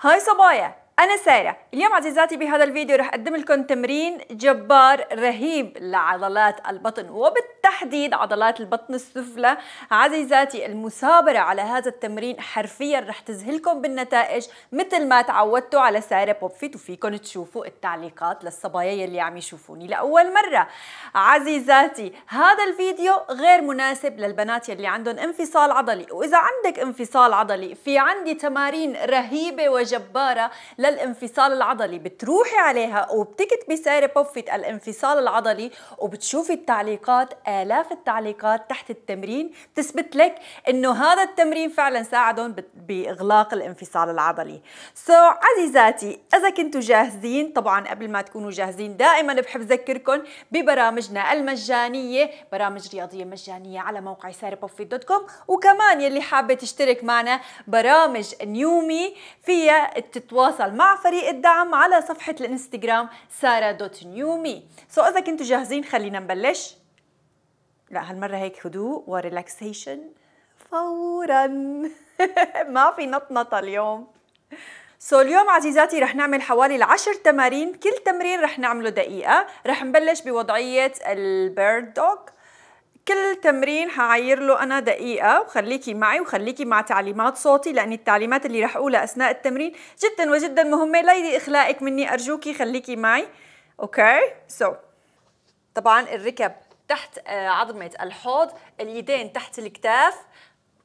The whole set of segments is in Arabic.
Hans Boia! أنا سارة اليوم عزيزاتي بهذا الفيديو رح أقدم لكم تمرين جبار رهيب لعضلات البطن وبالتحديد عضلات البطن السفلى عزيزاتي المثابرة على هذا التمرين حرفيا رح تذهلكم بالنتائج مثل ما تعودتوا على سارة بوبفيت وفيكم تشوفوا التعليقات للصبايا يلي عم يشوفوني لأول مرة عزيزاتي هذا الفيديو غير مناسب للبنات يلي عندهم انفصال عضلي وإذا عندك انفصال عضلي في عندي تمارين رهيبة وجبارة للانفصال العضلي بتروحي عليها وبتكتبي ساري بوفيت الانفصال العضلي وبتشوفي التعليقات آلاف التعليقات تحت التمرين تثبت لك انه هذا التمرين فعلا ساعدهم باغلاق الانفصال العضلي سو so, عزيزاتي اذا كنتوا جاهزين طبعا قبل ما تكونوا جاهزين دائما بحب اذكركم ببرامجنا المجانيه برامج رياضيه مجانيه على موقع ساري بوفيت دوت كوم وكمان يلي حابه تشترك معنا برامج نيومي فيها تتواصل مع فريق الدعم على صفحة الانستغرام سارة دوت نيومي سو إذا كنتوا جاهزين خلينا نبلش لا هالمرة هيك هدوء وريلاكسيشن فورا ما في نطنطة اليوم سو so, اليوم عزيزاتي رح نعمل حوالي العشر تمارين كل تمرين رح نعمله دقيقة رح نبلش بوضعية البيرد دوغ كل تمرين حعير له أنا دقيقة وخليكي معي وخليكي مع تعليمات صوتي لأن التعليمات اللي رح أقولها أثناء التمرين جدا وجدا مهمة ليدي إخلاقك مني أرجوكي خليكي معي أوكي سو so. طبعا الركب تحت آه، عظمة الحوض اليدين تحت الكتاف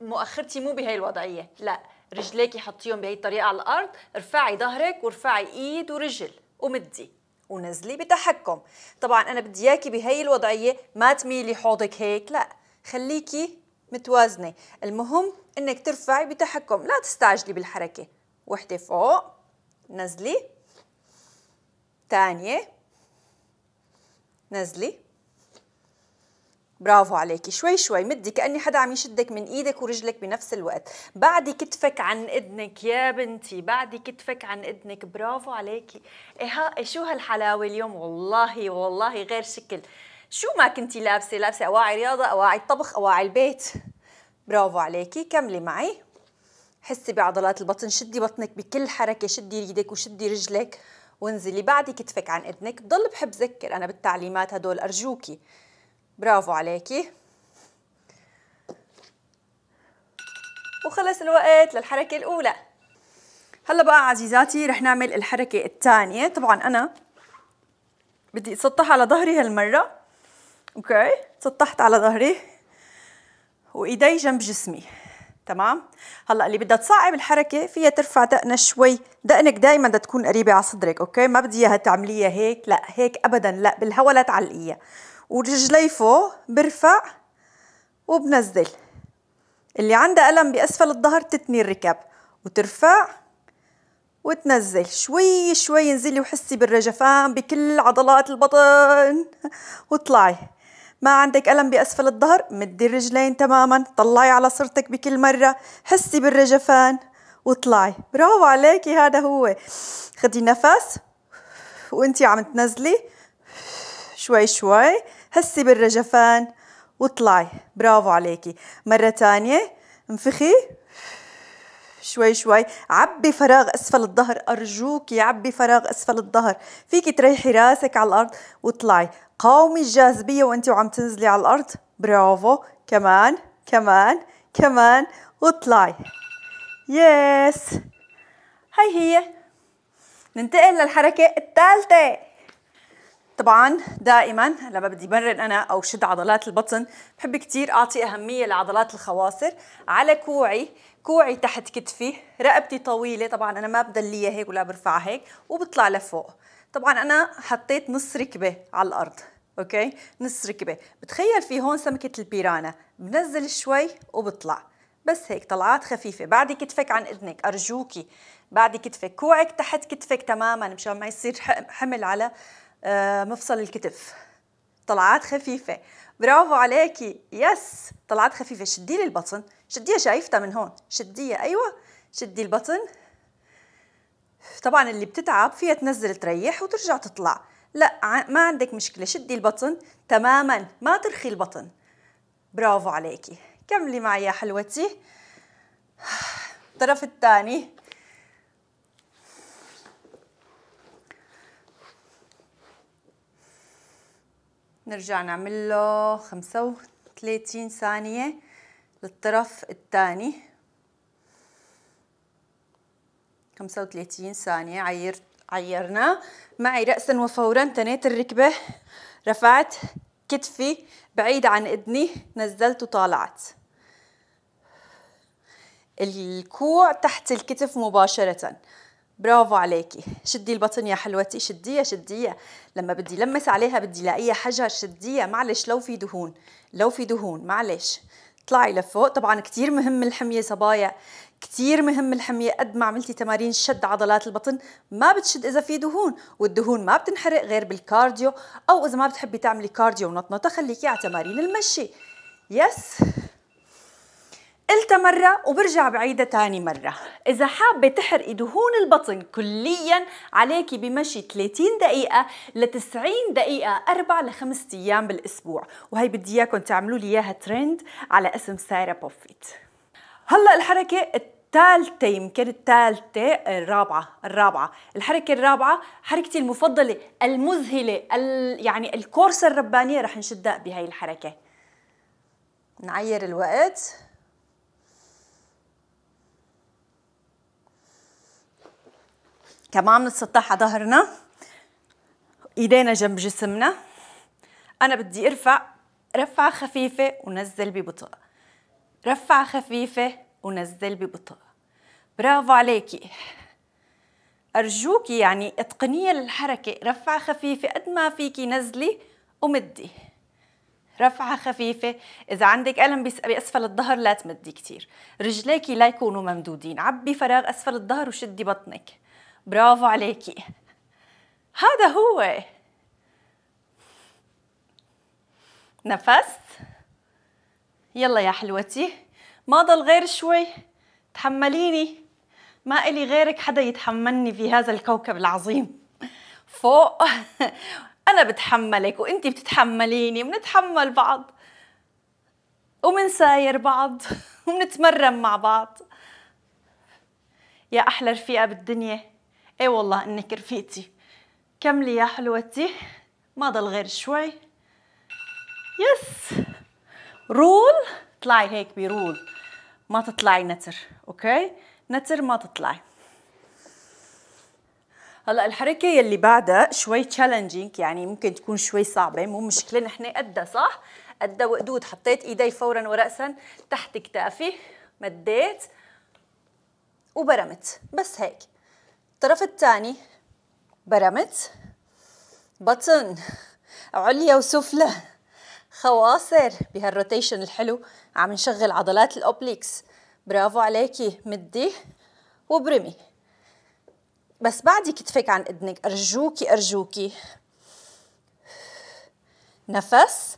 مؤخرتي مو بهي الوضعية لا رجليكي حطيهم بهي الطريقة على الأرض ارفعي ظهرك وارفعي إيد ورجل ومدي ونزلي بتحكم طبعا انا بدي اياكي بهي الوضعيه ما تميلي حوضك هيك لا خليكي متوازنه المهم انك ترفعي بتحكم لا تستعجلي بالحركه وحده فوق نزلي ثانيه نزلي برافو عليكي شوي شوي مدي كاني حدا عم يشدك من ايدك ورجلك بنفس الوقت بعدي كتفك عن اذنك يا بنتي بعدي كتفك عن اذنك برافو عليكي إيه شو هالحلاوه اليوم والله والله غير شكل شو ما كنتي لابسه لابسه اواعي رياضه اواعي الطبخ اواعي البيت برافو عليكي كملي معي حسي بعضلات البطن شدي بطنك بكل حركه شدي ايدك وشدي رجلك وانزلي بعدي كتفك عن اذنك بضل بحب ذكر انا بالتعليمات هدول ارجوكي برافو عليكي وخلص الوقت للحركة الأولى هلا بقى عزيزاتي رح نعمل الحركة الثانية طبعا أنا بدي اتسطح على ظهري هالمرة اوكي تسطحت على ظهري وايدي جنب جسمي تمام هلا اللي بدها تصعب الحركه فيها ترفع دقنها شوي دقنك دائما بدها تكون قريبه على صدرك اوكي ما بدي اياها تعمليها هيك لا هيك ابدا لا بالهواء لا تعلقيها ورجلي فوق برفع وبنزل اللي عندها ألم بأسفل الظهر تتني الركب وترفع وتنزل شوي شوي انزلي وحسي بالرجفان بكل عضلات البطن واطلعي ما عندك ألم بأسفل الظهر مدي الرجلين تماما طلعي على صرتك بكل مرة حسي بالرجفان واطلعي برافو عليكي هذا هو خدي نفس وانتي عم تنزلي شوي شوي هسي بالرجفان واطلعي برافو عليكي مرة تانية انفخي شوي شوي عبي فراغ اسفل الظهر ارجوك عبي فراغ اسفل الظهر فيكي تريحي راسك على الارض وطلعي قاومي الجاذبيه وانت وعم تنزلي على الارض برافو كمان كمان كمان واطلعي يس هاي هي ننتقل للحركه الثالثه طبعا دائما لما بدي برن انا او شد عضلات البطن بحب كثير اعطي اهميه لعضلات الخواصر على كوعي كوعي تحت كتفي رقبتي طويله طبعا انا ما بدليها هيك ولا برفعها هيك وبطلع لفوق طبعا انا حطيت نص ركبه على الارض اوكي نص ركبه بتخيل في هون سمكه البيرانا بنزل شوي وبطلع بس هيك طلعات خفيفه بعدي كتفك عن اذنك ارجوكي بعدي كتفك كوعك تحت كتفك تماما مشان ما يصير حمل على آه، مفصل الكتف طلعات خفيفه برافو عليكي يس طلعات خفيفه شدي لي البطن شديها شايفتها من هون شديها ايوه شدي البطن طبعا اللي بتتعب فيها تنزل تريح وترجع تطلع لا ما عندك مشكله شدي البطن تماما ما ترخي البطن برافو عليكي كملي معي يا حلوتي الطرف الثاني نرجع نعمل له 35 ثانية للطرف الثاني 35 ثانية عير عيرناه معي رأسا وفورا تنيت الركبة رفعت كتفي بعيد عن اذني نزلت وطالعت الكوع تحت الكتف مباشرة برافو عليكي شدي البطن يا حلوتي شديها شديها لما بدي لمس عليها بدي لاقيها حجر شديها معلش لو في دهون لو في دهون معلش طلعي لفوق طبعا كثير مهم الحميه صبايا كثير مهم الحميه قد ما عملتي تمارين شد عضلات البطن ما بتشد اذا في دهون والدهون ما بتنحرق غير بالكارديو او اذا ما بتحبي تعملي كارديو ونطنطه خليكي على تمارين المشي يس قلتها مرة وبرجع بعيدها تاني مرة إذا حابة تحرقي دهون البطن كليا عليكي بمشي 30 دقيقة ل 90 دقيقة 4 ل 5 أيام بالأسبوع وهي بدي إياكم تعملوا لي إياها ترند على اسم سارة بوفيت هلا الحركة الثالثة يمكن الثالثة الرابعة الرابعة الحركة الرابعة حركتي المفضلة المذهلة يعني الكورس الربانية رح نشدها بهي الحركة نعير الوقت كمان بنسطح على ظهرنا ايدينا جنب جسمنا انا بدي ارفع رفعة خفيفة ونزل ببطء رفعة خفيفة ونزل ببطء برافو عليكي أرجوكي يعني اتقنية للحركة رفعة خفيفة قد ما فيكي نزلي ومدي رفعة خفيفة إذا عندك ألم بأسفل الظهر لا تمدي كتير رجليكي لا يكونوا ممدودين عبي فراغ أسفل الظهر وشدي بطنك برافو عليكي هذا هو نفست يلا يا حلوتي ما ضل غير شوي تحمليني ما إلي غيرك حدا يتحملني في هذا الكوكب العظيم فوق أنا بتحملك وأنتي بتتحمليني بنتحمل بعض ومنساير بعض ومنتمرن مع بعض يا أحلى رفيقة بالدنيا اي والله انك رفيتي كملي يا حلوتي ما ضل غير شوي يس رول طلعي هيك برول ما تطلعي نتر اوكي نتر ما تطلعي هلا الحركه يلي بعدها شوي تشالنجينج يعني ممكن تكون شوي صعبه مو مشكله نحن قدها صح قدها وقدود حطيت ايدي فورا وراسا تحت كتافي مديت وبرمت بس هيك الطرف الثاني برمت بطن عليا وسفلى خواصر بهالروتيشن الحلو عم نشغل عضلات الاوبليكس برافو عليكي مدي وبرمي بس بعدي كتفك عن اذنك ارجوكي ارجوكي نفس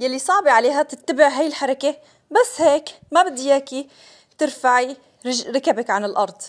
يلي صعبة عليها تتبع هاي الحركة بس هيك ما بدي اياكي ترفعي ركبك عن الارض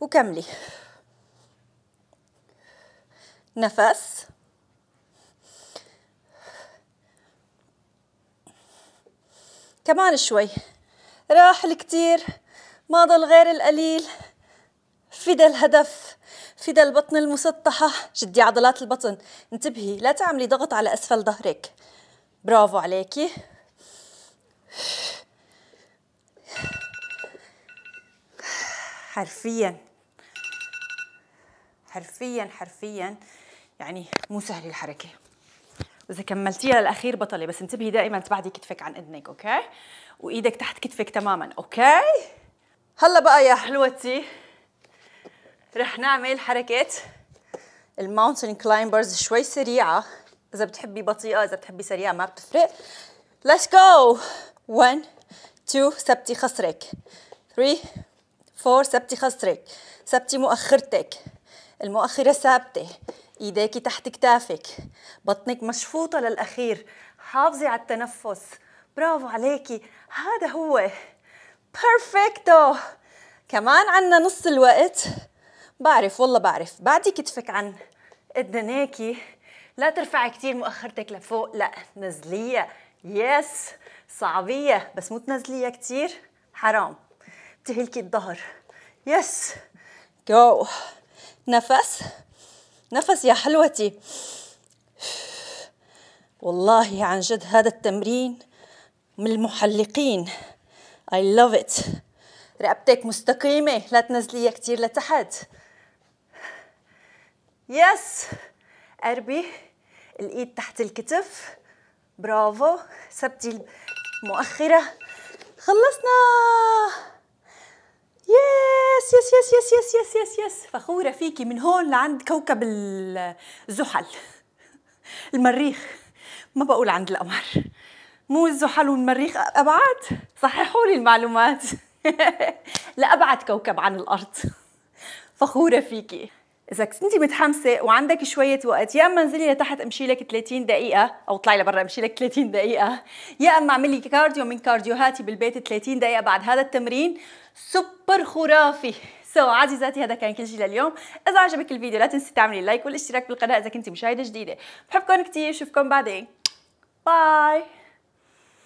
وكملي نفس كمان شوي راح الكتير ضل غير القليل فدا الهدف فدا البطن المسطحة جدي عضلات البطن انتبهي لا تعملي ضغط على أسفل ظهرك برافو عليكي حرفياً حرفيا حرفيا يعني مو سهله الحركه واذا كملتيها للاخير بطله بس انتبهي دائما تبعدي كتفك عن اذنك اوكي وايدك تحت كتفك تماما اوكي هلا بقى يا حلوتي رح نعمل حركه الماونتن كلايمبرز شوي سريعه اذا بتحبي بطيئه اذا بتحبي سريعه ما بتفرق ليتس جو 1 2 ثبتي خصرك 3 4 ثبتي خصرك ثبتي مؤخرتك المؤخرة ثابتة ايديكي تحت كتافك بطنك مشفوطة للأخير حافظي على التنفس برافو عليكي هذا هو بيرفكتو كمان عنا نص الوقت بعرف والله بعرف بعدي كتفك عن إدنيكي لا ترفعي كتير مؤخرتك لفوق لا نزلية يس صعبية بس مو تنزلية كتير حرام بتهلكي الظهر يس جو نفس نفس يا حلوتي والله عن جد هذا التمرين من المحلقين I love it رقبتك مستقيمة لا تنزليها كتير لتحت يس قربي الايد تحت الكتف برافو ثبتي المؤخرة خلصنا يس يس يس يس يس يس فخورة فيكي من هون لعند كوكب الزحل المريخ ما بقول عند القمر مو الزحل والمريخ أبعد صححوا لي المعلومات لأبعد كوكب عن الأرض فخورة فيكي إذا كنت متحمسة وعندك شوية وقت يا أما انزلي لتحت امشي لك 30 دقيقة أو اطلعي لبرا امشي لك 30 دقيقة يا أما اعملي كارديو من كارديوهاتي بالبيت 30 دقيقة بعد هذا التمرين سوبر خرافي سو so, عزيزاتي هذا كان كل شيء لليوم اذا عجبك الفيديو لا تنسي تعملي لايك والاشتراك بالقناه اذا كنت مشاهده جديده بحبكم كثير بشوفكم بعدين باي